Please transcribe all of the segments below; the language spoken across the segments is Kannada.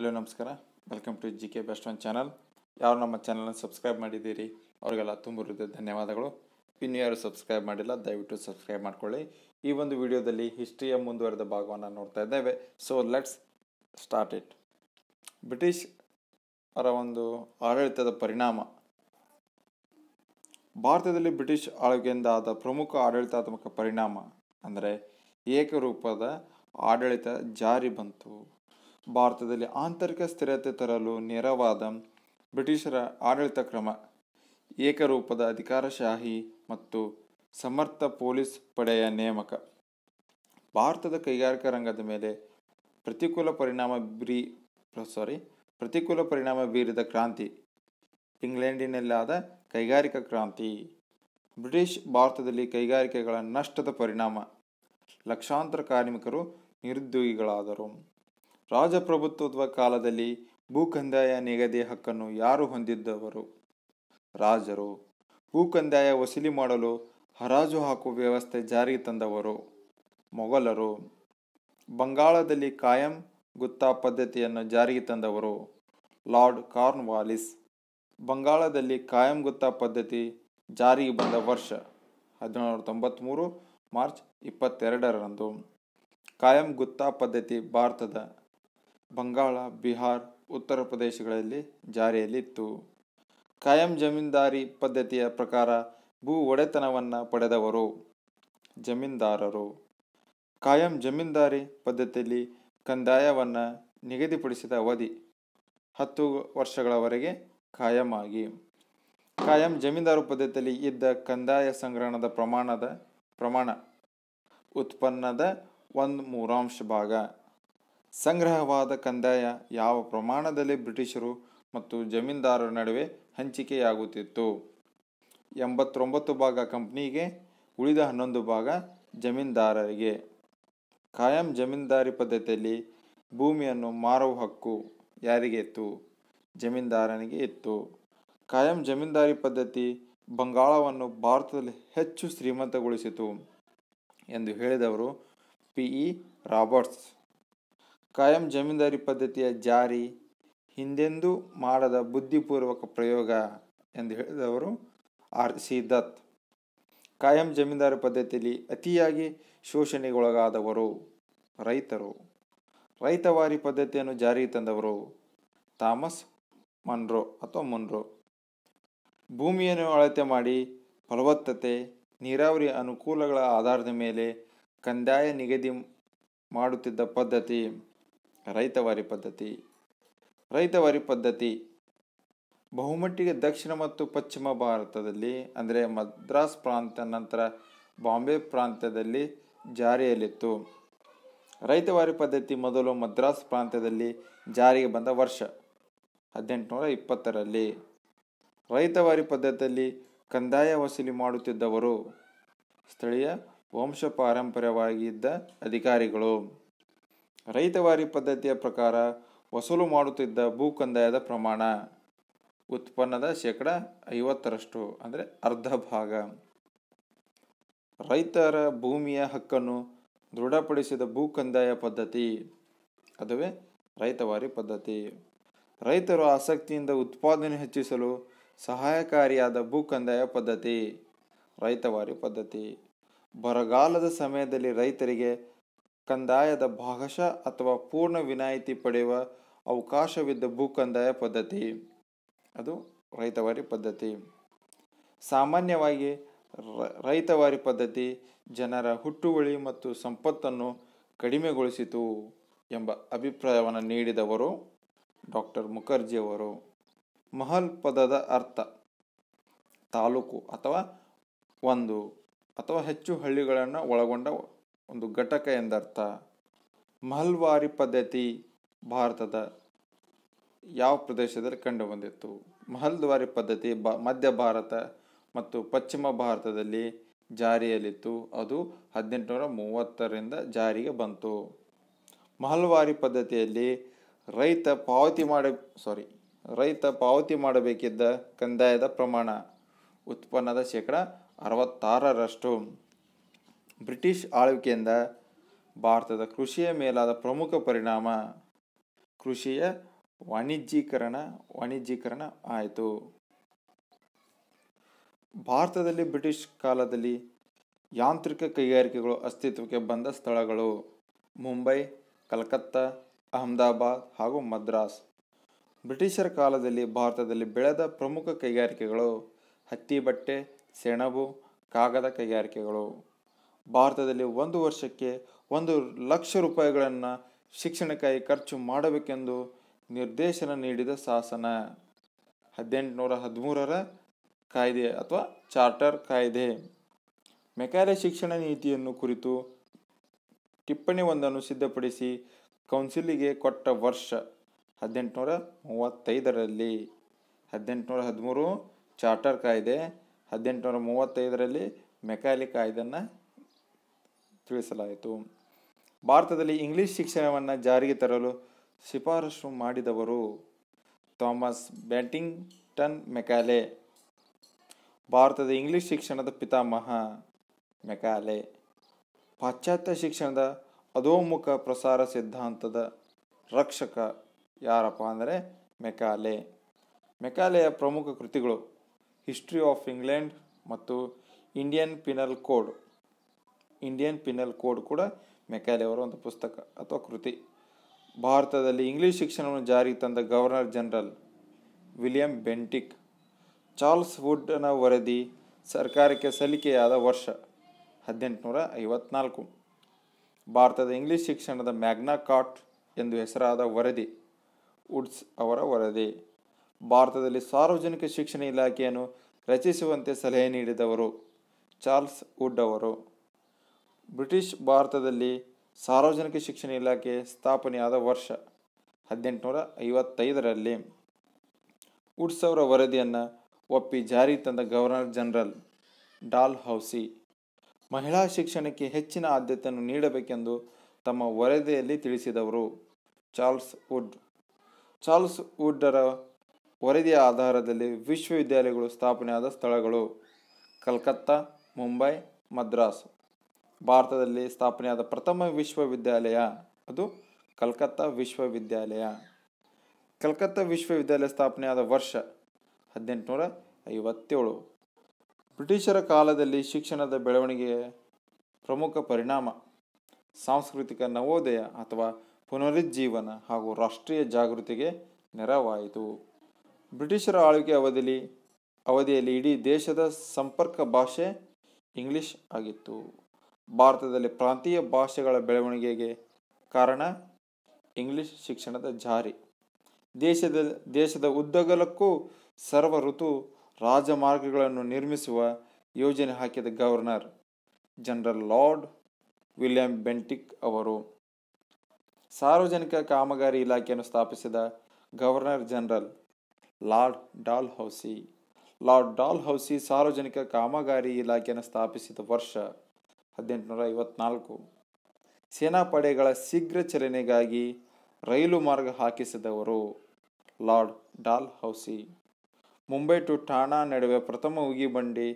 ಹಲೋ ನಮಸ್ಕಾರ welcome to G K best one channel ಯಾರು ನಮ್ಮ ಚಾನಲನ್ನು ಸಬ್ಸ್ಕ್ರೈಬ್ ಮಾಡಿದ್ದೀರಿ ಅವರಿಗೆಲ್ಲ ತುಂಬ ಧನ್ಯವಾದಗಳು ಇನ್ನು ಯಾರು ಸಬ್ಸ್ಕ್ರೈಬ್ ಮಾಡಿಲ್ಲ ದಯವಿಟ್ಟು ಸಬ್ಸ್ಕ್ರೈಬ್ ಮಾಡಿಕೊಳ್ಳಿ ಈ ಒಂದು ವಿಡಿಯೋದಲ್ಲಿ ಹಿಸ್ಟ್ರಿಯ ಮುಂದುವರೆದ ಭಾಗವನ್ನು ನೋಡ್ತಾ ಇದ್ದೇವೆ so let's start it British ಅವರ ಒಂದು ಆಡಳಿತದ ಪರಿಣಾಮ ಭಾರತದಲ್ಲಿ ಬ್ರಿಟಿಷ್ ಆಳ್ವಿಕೆಯಿಂದ ಆದ ಪ್ರಮುಖ ಆಡಳಿತಾತ್ಮಕ ಪರಿಣಾಮ ಅಂದರೆ ಏಕರೂಪದ ಆಡಳಿತ ಜಾರಿ ಬಂತು ಭಾರತದಲ್ಲಿ ಆಂತರಿಕ ಸ್ಥಿರತೆ ತರಲು ನೆರವಾದ ಬ್ರಿಟಿಷರ ಆಡಳಿತ ಕ್ರಮ ಏಕರೂಪದ ಅಧಿಕಾರಶಾಹಿ ಮತ್ತು ಸಮರ್ಥ ಪೊಲೀಸ್ ಪಡೆಯ ನೇಮಕ ಭಾರತದ ಕೈಗಾರಿಕಾ ರಂಗದ ಮೇಲೆ ಪ್ರತಿಕೂಲ ಪರಿಣಾಮ ಬೀರಿ ಸಾರಿ ಪ್ರತಿಕೂಲ ಪರಿಣಾಮ ಬೀರಿದ ಕ್ರಾಂತಿ ಇಂಗ್ಲೆಂಡಿನಲ್ಲಾದ ಕೈಗಾರಿಕಾ ಕ್ರಾಂತಿ ಬ್ರಿಟಿಷ್ ಭಾರತದಲ್ಲಿ ಕೈಗಾರಿಕೆಗಳ ನಷ್ಟದ ಪರಿಣಾಮ ಲಕ್ಷಾಂತರ ಕಾರ್ಮಿಕರು ನಿರುದ್ಯೋಗಿಗಳಾದರು ರಾಜಪ್ರಭುತ್ವದ ಕಾಲದಲ್ಲಿ ಭೂಕಂದಾಯ ನಿಗದಿ ಹಕ್ಕನ್ನು ಯಾರು ಹೊಂದಿದ್ದವರು ರಾಜರು ಭೂಕಂದಾಯ ವಸೂಲಿ ಮಾಡಲು ಹರಾಜು ಹಾಕುವ ವ್ಯವಸ್ಥೆ ಜಾರಿಗೆ ತಂದವರು ಮೊಘಲರು ಬಂಗಾಳದಲ್ಲಿ ಕಾಯಂ ಗುತ್ತಾ ಪದ್ಧತಿಯನ್ನು ಜಾರಿಗೆ ತಂದವರು ಲಾರ್ಡ್ ಕಾರ್ನ್ವಾಲಿಸ್ ಬಂಗಾಳದಲ್ಲಿ ಕಾಯಂ ಗುತ್ತಾ ಪದ್ಧತಿ ಜಾರಿಗೆ ಬಂದ ವರ್ಷ ಹದಿನೇಳು ತೊಂಬತ್ತ್ಮೂರು ಮಾರ್ಚ್ ಇಪ್ಪತ್ತೆರಡರಂದು ಕಾಯಂ ಗುತ್ತಾ ಪದ್ಧತಿ ಭಾರತದ ಬಂಗಾಳ ಬಿಹಾರ್ ಉತ್ತರ ಪ್ರದೇಶಗಳಲ್ಲಿ ಜಾರಿಯಲ್ಲಿತ್ತು ಕಾಯಂ ಜಮೀನ್ದಾರಿ ಪದ್ಧತಿಯ ಪ್ರಕಾರ ಭೂ ಒಡೆತನವನ್ನು ಪಡೆದವರು ಜಮೀನ್ದಾರರು ಕಾಯಂ ಜಮೀನ್ದಾರಿ ಪದ್ಧತಿಯಲ್ಲಿ ಕಂದಾಯವನ್ನು ನಿಗದಿಪಡಿಸಿದ ಅವಧಿ ಹತ್ತು ವರ್ಷಗಳವರೆಗೆ ಕಾಯಂ ಆಗಿ ಕಾಯಂ ಜಮೀನ್ದಾರ ಪದ್ಧತಿಯಲ್ಲಿ ಇದ್ದ ಕಂದಾಯ ಸಂಗ್ರಹಣದ ಪ್ರಮಾಣದ ಪ್ರಮಾಣ ಉತ್ಪನ್ನದ ಒಂದು ಮೂರಾಂಶ ಭಾಗ ಸಂಗ್ರಹವಾದ ಕಂದಾಯ ಯಾವ ಪ್ರಮಾಣದಲ್ಲಿ ಬ್ರಿಟಿಷರು ಮತ್ತು ಜಮೀನ್ದಾರರ ನಡುವೆ ಹಂಚಿಕೆಯಾಗುತ್ತಿತ್ತು ಎಂಬತ್ತೊಂಬತ್ತು ಭಾಗ ಕಂಪ್ನಿಗೆ ಉಳಿದ ಹನ್ನೊಂದು ಭಾಗ ಜಮೀನ್ದಾರರಿಗೆ ಕಾಯಂ ಜಮೀನ್ದಾರಿ ಪದ್ಧತಿಯಲ್ಲಿ ಭೂಮಿಯನ್ನು ಮಾರುವ ಹಕ್ಕು ಯಾರಿಗೆ ಇತ್ತು ಜಮೀನ್ದಾರನಿಗೆ ಇತ್ತು ಕಾಯಂ ಜಮೀನ್ದಾರಿ ಪದ್ಧತಿ ಬಂಗಾಳವನ್ನು ಭಾರತದಲ್ಲಿ ಹೆಚ್ಚು ಶ್ರೀಮಂತಗೊಳಿಸಿತು ಎಂದು ಹೇಳಿದವರು ಪಿ ಇ ರಾಬರ್ಟ್ಸ್ ಕಾಯಂ ಜಮೀನ್ದಾರಿ ಪದ್ಧತಿಯ ಜಾರಿ ಹಿಂದೆಂದೂ ಮಾಡದ ಬುದ್ಧಿಪೂರ್ವಕ ಪ್ರಯೋಗ ಎಂದು ಹೇಳಿದವರು ಆರ್ ಸಿ ದತ್ ಕಾಯಂ ಜಮೀನ್ದಾರಿ ಪದ್ಧತಿಯಲ್ಲಿ ಅತಿಯಾಗಿ ಶೋಷಣೆಗೊಳಗಾದವರು ರೈತರು ರೈತವಾರಿ ಪದ್ಧತಿಯನ್ನು ಜಾರಿಗೆ ತಂದವರು ಥಾಮಸ್ ಮನ್ರೋ ಅಥವಾ ಮುನ್ರೋ ಭೂಮಿಯನ್ನು ಅಳತೆ ಮಾಡಿ ಫಲವತ್ತತೆ ನೀರಾವರಿ ಅನುಕೂಲಗಳ ಆಧಾರದ ಮೇಲೆ ಕಂದಾಯ ನಿಗದಿ ಮಾಡುತ್ತಿದ್ದ ಪದ್ಧತಿ ರೈತವಾರಿ ಪದ್ಧತಿ ರೈತವಾರಿ ಪದ್ಧತಿ ಬಹುಮಟ್ಟಿಗೆ ದಕ್ಷಿಣ ಮತ್ತು ಪಶ್ಚಿಮ ಭಾರತದಲ್ಲಿ ಅಂದರೆ ಮದ್ರಾಸ್ ಪ್ರಾಂತ ನಂತರ ಬಾಂಬೆ ಪ್ರಾಂತ್ಯದಲ್ಲಿ ಜಾರಿಯಲ್ಲಿತ್ತು ರೈತವಾರಿ ಪದ್ಧತಿ ಮೊದಲು ಮದ್ರಾಸ್ ಪ್ರಾಂತ್ಯದಲ್ಲಿ ಜಾರಿಗೆ ಬಂದ ವರ್ಷ ಹದಿನೆಂಟುನೂರ ಇಪ್ಪತ್ತರಲ್ಲಿ ರೈತವಾರಿ ಪದ್ಧತಿಯಲ್ಲಿ ಕಂದಾಯ ವಸೂಲಿ ಮಾಡುತ್ತಿದ್ದವರು ಸ್ಥಳೀಯ ವಂಶ ಪಾರಂಪರ್ಯವಾಗಿದ್ದ ಅಧಿಕಾರಿಗಳು ರೈತವಾರಿ ಪದ್ಧತಿಯ ಪ್ರಕಾರ ವಸೂಲು ಮಾಡುತ್ತಿದ್ದ ಭೂ ಕಂದಾಯದ ಪ್ರಮಾಣ ಉತ್ಪನ್ನದ ಶೇಕಡ ಐವತ್ತರಷ್ಟು ಅಂದರೆ ಅರ್ಧ ಭಾಗ ರೈತರ ಭೂಮಿಯ ಹಕ್ಕನ್ನು ದೃಢಪಡಿಸಿದ ಭೂ ಕಂದಾಯ ಪದ್ಧತಿ ಅದುವೇ ರೈತವಾರಿ ಪದ್ಧತಿ ರೈತರು ಆಸಕ್ತಿಯಿಂದ ಉತ್ಪಾದನೆ ಹೆಚ್ಚಿಸಲು ಸಹಾಯಕಾರಿಯಾದ ಭೂ ಕಂದಾಯ ಪದ್ಧತಿ ರೈತವಾರಿ ಪದ್ಧತಿ ಬರಗಾಲದ ಸಮಯದಲ್ಲಿ ರೈತರಿಗೆ ಕಂದಾಯದ ಭಾಗಶಃ ಅಥವಾ ಪೂರ್ಣ ವಿನಾಯಿತಿ ಪಡೆಯುವ ಅವಕಾಶವಿದ್ದ ಭೂ ಕಂದಾಯ ಪದ್ಧತಿ ಅದು ರೈತವಾರಿ ಪದ್ಧತಿ ಸಾಮಾನ್ಯವಾಗಿ ರೈತವಾರಿ ಪದ್ಧತಿ ಜನರ ಹುಟ್ಟುವಳಿ ಮತ್ತು ಸಂಪತ್ತನ್ನು ಕಡಿಮೆಗೊಳಿಸಿತು ಎಂಬ ಅಭಿಪ್ರಾಯವನ್ನು ನೀಡಿದವರು ಡಾಕ್ಟರ್ ಮುಖರ್ಜಿಯವರು ಮಹಲ್ ಪದದ ಅರ್ಥ ತಾಲೂಕು ಅಥವಾ ಒಂದು ಅಥವಾ ಹೆಚ್ಚು ಹಳ್ಳಿಗಳನ್ನು ಒಳಗೊಂಡ ಒಂದು ಘಟಕ ಎಂದರ್ಥ ಮಹಲ್ವಾರಿ ಪದ್ಧತಿ ಭಾರತದ ಯಾವ ಪ್ರದೇಶದಲ್ಲಿ ಕಂಡುಬಂದಿತ್ತು ಮಹಲ್ವಾರಿ ಪದ್ಧತಿ ಬ ಮಧ್ಯ ಭಾರತ ಮತ್ತು ಪಶ್ಚಿಮ ಭಾರತದಲ್ಲಿ ಜಾರಿಯಲ್ಲಿತ್ತು ಅದು ಹದಿನೆಂಟುನೂರ ಮೂವತ್ತರಿಂದ ಜಾರಿಗೆ ಬಂತು ಮಹಲ್ವಾರಿ ಪದ್ಧತಿಯಲ್ಲಿ ರೈತ ಪಾವತಿ ಮಾಡಿ ಸಾರಿ ರೈತ ಪಾವತಿ ಮಾಡಬೇಕಿದ್ದ ಕಂದಾಯದ ಪ್ರಮಾಣ ಉತ್ಪನ್ನದ ಶೇಕಡ ಅರವತ್ತಾರರಷ್ಟು ಬ್ರಿಟಿಷ್ ಆಳ್ವಿಕೆಯಿಂದ ಭಾರತದ ಕೃಷಿಯ ಮೇಲಾದ ಪ್ರಮುಖ ಪರಿಣಾಮ ಕೃಷಿಯ ವಾಣಿಜ್ಯೀಕರಣ ವಾಣಿಜ್ಯೀಕರಣ ಆಯಿತು ಭಾರತದಲ್ಲಿ ಬ್ರಿಟಿಷ್ ಕಾಲದಲ್ಲಿ ಯಾಂತ್ರಿಕ ಕೈಗಾರಿಕೆಗಳು ಅಸ್ತಿತ್ವಕ್ಕೆ ಬಂದ ಸ್ಥಳಗಳು ಮುಂಬೈ ಕಲ್ಕತ್ತಾ ಅಹಮದಾಬಾದ್ ಹಾಗೂ ಮದ್ರಾಸ್ ಬ್ರಿಟಿಷರ ಕಾಲದಲ್ಲಿ ಭಾರತದಲ್ಲಿ ಬೆಳೆದ ಪ್ರಮುಖ ಕೈಗಾರಿಕೆಗಳು ಹತ್ತಿ ಬಟ್ಟೆ ಸೆಣಬು ಕಾಗದ ಕೈಗಾರಿಕೆಗಳು ಭಾರತದಲ್ಲಿ ಒಂದು ವರ್ಷಕ್ಕೆ ಒಂದು ಲಕ್ಷ ರೂಪಾಯಿಗಳನ್ನು ಶಿಕ್ಷಣಕ್ಕಾಗಿ ಖರ್ಚು ಮಾಡಬೇಕೆಂದು ನಿರ್ದೇಶನ ನೀಡಿದ ಶಾಸನ ಹದಿನೆಂಟುನೂರ ಹದಿಮೂರರ ಕಾಯ್ದೆ ಅಥವಾ ಚಾರ್ಟರ್ ಕಾಯ್ದೆ ಮೆಕಾಲೆ ಶಿಕ್ಷಣ ನೀತಿಯನ್ನು ಕುರಿತು ಟಿಪ್ಪಣಿ ಒಂದನ್ನು ಸಿದ್ಧಪಡಿಸಿ ಕೌನ್ಸಿಲಿಗೆ ಕೊಟ್ಟ ವರ್ಷ ಹದಿನೆಂಟುನೂರ ಮೂವತ್ತೈದರಲ್ಲಿ ಹದಿನೆಂಟುನೂರ ಹದಿಮೂರು ಚಾರ್ಟರ್ ಕಾಯ್ದೆ ಹದಿನೆಂಟುನೂರ ಮೂವತ್ತೈದರಲ್ಲಿ ಮೆಕಾಲಿ ಕಾಯ್ದೆಯನ್ನು ತಿಳಿಸಲಾಯಿತು ಭಾರತದಲ್ಲಿ ಇಂಗ್ಲಿಷ್ ಶಿಕ್ಷಣವನ್ನು ಜಾರಿಗೆ ತರಲು ಶಿಫಾರಸು ಮಾಡಿದವರು ಥಾಮಸ್ ಬ್ಯಾಟಿಂಗ್ಟನ್ ಮೆಕಾಲೆ ಭಾರತದ ಇಂಗ್ಲಿಷ್ ಶಿಕ್ಷಣದ ಪಿತಾಮಹ ಮೆಕಾಲೆ ಪಾಶ್ಚಾತ್ಯ ಶಿಕ್ಷಣದ ಅಧೋಮುಖ ಪ್ರಸಾರ ಸಿದ್ಧಾಂತದ ರಕ್ಷಕ ಯಾರಪ್ಪ ಅಂದರೆ ಮೆಕಾಲೆ ಮೆಕಾಲೆಯ ಪ್ರಮುಖ ಕೃತಿಗಳು ಹಿಸ್ಟ್ರಿ ಆಫ್ ಇಂಗ್ಲೆಂಡ್ ಮತ್ತು Indian penal code Indian penal code ಕೂಡ ಮೆಕ್ಯಾಲೆ ಅವರ ಒಂದು ಪುಸ್ತಕ ಅಥವಾ ಕೃತಿ ಭಾರತದಲ್ಲಿ ಇಂಗ್ಲಿಷ್ ಶಿಕ್ಷಣವನ್ನು ಜಾರಿಗೆ ತಂದ governor general William Bentinck Charles ವುಡ್ನ ವರದಿ ಸರ್ಕಾರಕ್ಕೆ ಸಲ್ಲಿಕೆಯಾದ ವರ್ಷ ಹದಿನೆಂಟುನೂರ ಐವತ್ನಾಲ್ಕು ಭಾರತದ ಇಂಗ್ಲಿಷ್ ಶಿಕ್ಷಣದ ಮ್ಯಾಗ್ನಾ ಕಾರ್ಟ್ ಎಂದು ಹೆಸರಾದ ವರದಿ ವುಡ್ಸ್ ಅವರ ವರದಿ ಭಾರತದಲ್ಲಿ ಸಾರ್ವಜನಿಕ ಶಿಕ್ಷಣ ಇಲಾಖೆಯನ್ನು ರಚಿಸುವಂತೆ ಸಲಹೆ ನೀಡಿದವರು ಚಾರ್ಲ್ಸ್ ವುಡ್ ಅವರು ಬ್ರಿಟಿಷ್ ಭಾರತದಲ್ಲಿ ಸಾರ್ವಜನಿಕ ಶಿಕ್ಷಣ ಇಲಾಖೆ ಸ್ಥಾಪನೆಯಾದ ವರ್ಷ ಹದಿನೆಂಟುನೂರ ಐವತ್ತೈದರಲ್ಲಿ ವುಡ್ಸ್ ಅವರ ವರದಿಯನ್ನು ಒಪ್ಪಿ ಜಾರಿ ತಂದ ಗವರ್ನರ್ ಜನರಲ್ ಡಾಲ್ ಹೌಸಿ ಮಹಿಳಾ ಶಿಕ್ಷಣಕ್ಕೆ ಹೆಚ್ಚಿನ ಆದ್ಯತೆಯನ್ನು ನೀಡಬೇಕೆಂದು ತಮ್ಮ ವರದಿಯಲ್ಲಿ ತಿಳಿಸಿದವರು ಚಾರ್ಲ್ಸ್ ವುಡ್ ಚಾರ್ಲ್ಸ್ ವುಡ್ಡರ ವರದಿಯ ಆಧಾರದಲ್ಲಿ ವಿಶ್ವವಿದ್ಯಾಲಯಗಳು ಸ್ಥಾಪನೆಯಾದ ಸ್ಥಳಗಳು ಕಲ್ಕತ್ತಾ ಮುಂಬೈ ಮದ್ರಾಸ್ ಭಾರತದಲ್ಲಿ ಸ್ಥಾಪನೆಯಾದ ಪ್ರಥಮ ವಿಶ್ವವಿದ್ಯಾಲಯ ಅದು ಕಲ್ಕತ್ತಾ ವಿಶ್ವವಿದ್ಯಾಲಯ ಕಲ್ಕತ್ತಾ ವಿಶ್ವವಿದ್ಯಾಲಯ ಸ್ಥಾಪನೆಯಾದ ವರ್ಷ ಹದಿನೆಂಟುನೂರ ಐವತ್ತೇಳು ಬ್ರಿಟಿಷರ ಕಾಲದಲ್ಲಿ ಶಿಕ್ಷಣದ ಬೆಳವಣಿಗೆಯ ಪ್ರಮುಖ ಪರಿಣಾಮ ಸಾಂಸ್ಕೃತಿಕ ನವೋದಯ ಅಥವಾ ಪುನರುಜ್ಜೀವನ ಹಾಗೂ ರಾಷ್ಟ್ರೀಯ ಜಾಗೃತಿಗೆ ನೆರವಾಯಿತು ಬ್ರಿಟಿಷರ ಆಳ್ವಿಕೆ ಅವಧಿಯಲ್ಲಿ ಅವಧಿಯಲ್ಲಿ ಇಡೀ ದೇಶದ ಸಂಪರ್ಕ ಭಾಷೆ ಇಂಗ್ಲಿಷ್ ಆಗಿತ್ತು ಭಾರತದಲ್ಲಿ ಪ್ರಾಂತೀಯ ಭಾಷೆಗಳ ಬೆಳವಣಿಗೆಗೆ ಕಾರಣ ಇಂಗ್ಲಿಷ್ ಶಿಕ್ಷಣದ ಜಾರಿ ದೇಶದ ದೇಶದ ಉದ್ದಗಲಕ್ಕೂ ಸರ್ವ ಋತು ರಾಜಮಾರ್ಗಗಳನ್ನು ನಿರ್ಮಿಸುವ ಯೋಜನೆ ಹಾಕಿದ governor general lord William Bentinck ಅವರು ಸಾರ್ವಜನಿಕ ಕಾಮಗಾರಿ ಇಲಾಖೆಯನ್ನು ಸ್ಥಾಪಿಸಿದ governor general lord Dalhousie lord Dalhousie ಸಾರ್ವಜನಿಕ ಕಾಮಗಾರಿ ಇಲಾಖೆಯನ್ನು ಸ್ಥಾಪಿಸಿದ ವರ್ಷ ಹದಿನೆಂಟುನೂರ ಐವತ್ನಾಲ್ಕು ಸೇನಾಪಡೆಗಳ ಶೀಘ್ರ ಚಲನೆಗಾಗಿ ರೈಲು ಮಾರ್ಗ ಹಾಕಿಸಿದವರು lord Dalhousie Mumbai to Thane ನಡುವೆ ಪ್ರಥಮ ಉಗಿಬಂಡಿ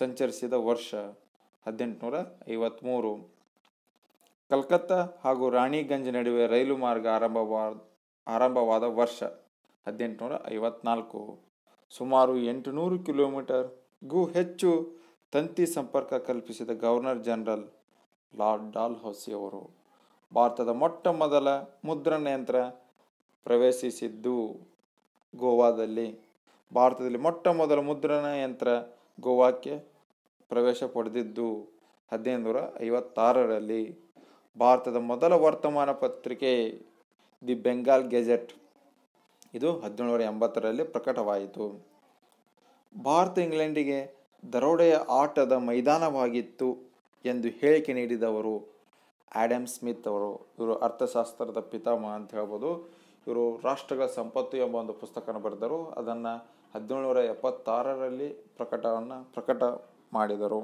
ಸಂಚರಿಸಿದ ವರ್ಷ ಹದಿನೆಂಟುನೂರ ಐವತ್ತ್ಮೂರು ಕಲ್ಕತ್ತಾ ಹಾಗೂ ರಾಣಿಗಂಜ್ ನಡುವೆ ರೈಲು ಮಾರ್ಗ ಆರಂಭವಾದ ಆರಂಭವಾದ ವರ್ಷ ಹದಿನೆಂಟುನೂರ ಐವತ್ನಾಲ್ಕು ಸುಮಾರು ಎಂಟುನೂರು ಕಿಲೋಮೀಟರ್ಗೂ ಹೆಚ್ಚು ತಂತಿ ಸಂಪರ್ಕ ಕಲ್ಪಿಸಿದ ಗವರ್ನರ್ ಜನರಲ್ ಲಾರ್ಡ್ ಡಾಲ್ ಅವರು ಭಾರತದ ಮೊಟ್ಟ ಮೊದಲ ಮುದ್ರಣ ಯಂತ್ರ ಪ್ರವೇಶಿಸಿದ್ದು ಗೋವಾದಲ್ಲಿ ಭಾರತದಲ್ಲಿ ಮೊಟ್ಟ ಮೊದಲ ಮುದ್ರಣ ಯಂತ್ರ ಗೋವಾಕ್ಕೆ ಪ್ರವೇಶ ಪಡೆದಿದ್ದು ಹದಿನೈದು ನೂರ ಐವತ್ತಾರರಲ್ಲಿ ಭಾರತದ ಮೊದಲ ವರ್ತಮಾನ ಪತ್ರಿಕೆ ದಿ ಬೆಂಗಾಲ್ ಗೆಜೆಟ್ ಇದು ನೂರ ಎಂಬತ್ತರಲ್ಲಿ ಪ್ರಕಟವಾಯಿತು ಭಾರತ ಇಂಗ್ಲೆಂಡಿಗೆ ದರೋಡೆಯ ಆಟದ ಮೈದಾನವಾಗಿತ್ತು ಎಂದು ಹೇಳಿಕೆ ನೀಡಿದವರು ಆ್ಯಡಮ್ ಸ್ಮಿತ್ ಅವರು ಇವರು ಅರ್ಥಶಾಸ್ತ್ರದ ಪಿತಾಮಹ ಅಂತ ಹೇಳ್ಬೋದು ಇವರು ರಾಷ್ಟ್ರಗಳ ಸಂಪತ್ತು ಎಂಬ ಒಂದು ಪುಸ್ತಕನ ಬರೆದರು ಅದನ್ನು ಹದಿನೇಳುನೂರ ಎಪ್ಪತ್ತಾರರಲ್ಲಿ ಪ್ರಕಟವನ್ನು ಪ್ರಕಟ ಮಾಡಿದರು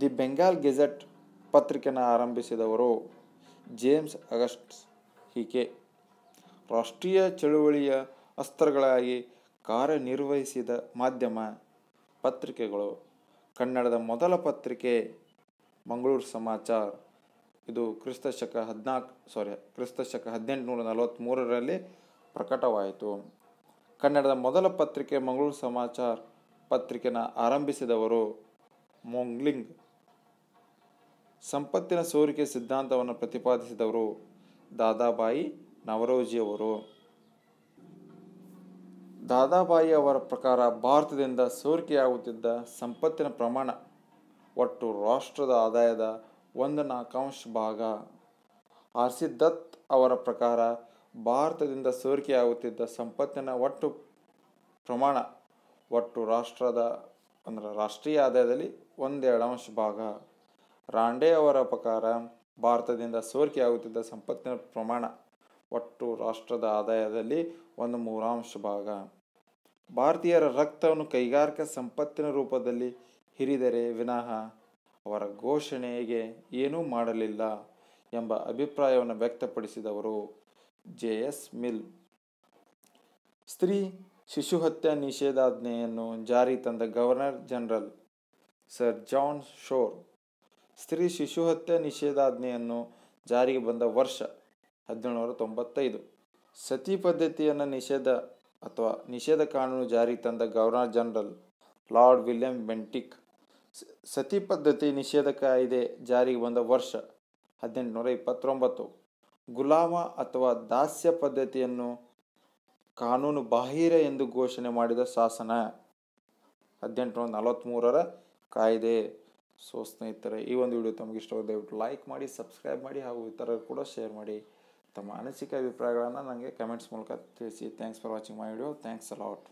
ದಿ ಬೆಂಗಾಲ್ ಗೆಜೆಟ್ ಪತ್ರಿಕೆಯನ್ನು ಆರಂಭಿಸಿದವರು ಜೇಮ್ಸ್ ಅಗಸ್ಟ್ ಹೀಕೆ ರಾಷ್ಟ್ರೀಯ ಚಳುವಳಿಯ ಅಸ್ತ್ರಗಳಾಗಿ ಕಾರ್ಯನಿರ್ವಹಿಸಿದ ಮಾಧ್ಯಮ ಪತ್ರಿಕೆಗಳು ಕನ್ನಡದ ಮೊದಲ ಪತ್ರಿಕೆ ಮಂಗಳೂರು ಸಮಾಚಾರ ಇದು ಕ್ರಿಸ್ತ ಶಕ ಹದಿನಾಲ್ಕು ಸಾರಿ ಕ್ರಿಸ್ತ ಶಕ ಹದಿನೆಂಟುನೂರ ನಲವತ್ತ್ಮೂರರಲ್ಲಿ ಪ್ರಕಟವಾಯಿತು ಕನ್ನಡದ ಮೊದಲ ಪತ್ರಿಕೆ ಮಂಗಳೂರು ಸಮಾಚಾರ ಪತ್ರಿಕೆನ ಆರಂಭಿಸಿದವರು ಮೊಂಗ್ಲಿಂಗ್ ಸಂಪತ್ತಿನ ಸೋರಿಕೆ ಸಿದ್ಧಾಂತವನ್ನು ಪ್ರತಿಪಾದಿಸಿದವರು ದಾದಾಬಾಯಿ ನವರೋಜಿಯವರು ದಾದಾಬಾಯಿ ಅವರ ಪ್ರಕಾರ ಭಾರತದಿಂದ ಸೋರಿಕೆಯಾಗುತ್ತಿದ್ದ ಸಂಪತ್ತಿನ ಪ್ರಮಾಣ ಒಟ್ಟು ರಾಷ್ಟ್ರದ ಆದಾಯದ ಒಂದು ನಾಲ್ಕಾಂಶ ಭಾಗ ದತ್ ಅವರ ಪ್ರಕಾರ ಭಾರತದಿಂದ ಸೋರಿಕೆಯಾಗುತ್ತಿದ್ದ ಸಂಪತ್ತಿನ ಒಟ್ಟು ಪ್ರಮಾಣ ಒಟ್ಟು ರಾಷ್ಟ್ರದ ಅಂದರೆ ರಾಷ್ಟ್ರೀಯ ಆದಾಯದಲ್ಲಿ ಒಂದೆರಡು ಅಂಶ ಭಾಗ ರಾಂಡೆ ಅವರ ಪ್ರಕಾರ ಭಾರತದಿಂದ ಸೋರಿಕೆಯಾಗುತ್ತಿದ್ದ ಸಂಪತ್ತಿನ ಪ್ರಮಾಣ ಒಟ್ಟು ರಾಷ್ಟ್ರದ ಆದಾಯದಲ್ಲಿ ಒಂದು ಮೂರಾಂಶ ಭಾಗ ಭಾರತೀಯರ ರಕ್ತವನ್ನು ಕೈಗಾರಿಕಾ ಸಂಪತ್ತಿನ ರೂಪದಲ್ಲಿ ಹಿರಿದರೆ ವಿನಃ ಅವರ ಘೋಷಣೆಗೆ ಏನೂ ಮಾಡಲಿಲ್ಲ ಎಂಬ ಅಭಿಪ್ರಾಯವನ್ನು ವ್ಯಕ್ತಪಡಿಸಿದವರು ಜೆ ಎಸ್ ಮಿಲ್ ಸ್ತ್ರೀ ಶಿಶು ಹತ್ಯೆ ನಿಷೇಧಾಜ್ಞೆಯನ್ನು ಜಾರಿ ತಂದ governor general sir John Shore ಸ್ತ್ರೀ ಶಿಶು ಹತ್ಯೆ ನಿಷೇಧಾಜ್ಞೆಯನ್ನು ಜಾರಿಗೆ ಬಂದ ವರ್ಷ ಹದಿನೇಳು ನೂರ ತೊಂಬತ್ತೈದು ಸತಿ ಪದ್ಧತಿಯನ್ನು ನಿಷೇಧ ಅಥವಾ ನಿಷೇಧ ಕಾನೂನು ಜಾರಿಗೆ ತಂದ governor general lord William Bentinck sati ಪದ್ಧತಿ ನಿಷೇಧ ಕಾಯ್ದೆ ಜಾರಿಗೆ ಬಂದ ವರ್ಷ ಹದಿನೆಂಟುನೂರ ಇಪ್ಪತ್ತೊಂಬತ್ತು ಗುಲಾಮ ಅಥವಾ ದಾಸ್ಯ ಪದ್ಧತಿಯನ್ನು ಕಾನೂನು ಬಾಹಿರ ಎಂದು ಘೋಷಣೆ ಮಾಡಿದ ಶಾಸನ ಹದಿನೆಂಟುನೂರ ನಲವತ್ತ್ಮೂರರ ಕಾಯ್ದೆ ಸೊ ಸ್ನೇಹಿತರೆ ಈ ಒಂದು ವಿಡಿಯೋ ತಮಗೆ ಇಷ್ಟವಾದ ದಯವಿಟ್ಟು ಲೈಕ್ ಮಾಡಿ ಸಬ್ಸ್ಕ್ರೈಬ್ ಮಾಡಿ ಹಾಗೂ ಇತರರು ಕೂಡ ಶೇರ್ ಮಾಡಿ ತಮ್ಮ ಅನಿಸಿಕೆ ಅಭಿಪ್ರಾಯಗಳನ್ನು ನನಗೆ ಕಮೆಂಟ್ಸ್ ಮೂಲಕ ತಿಳಿಸಿ thanks for watching my video thanks allot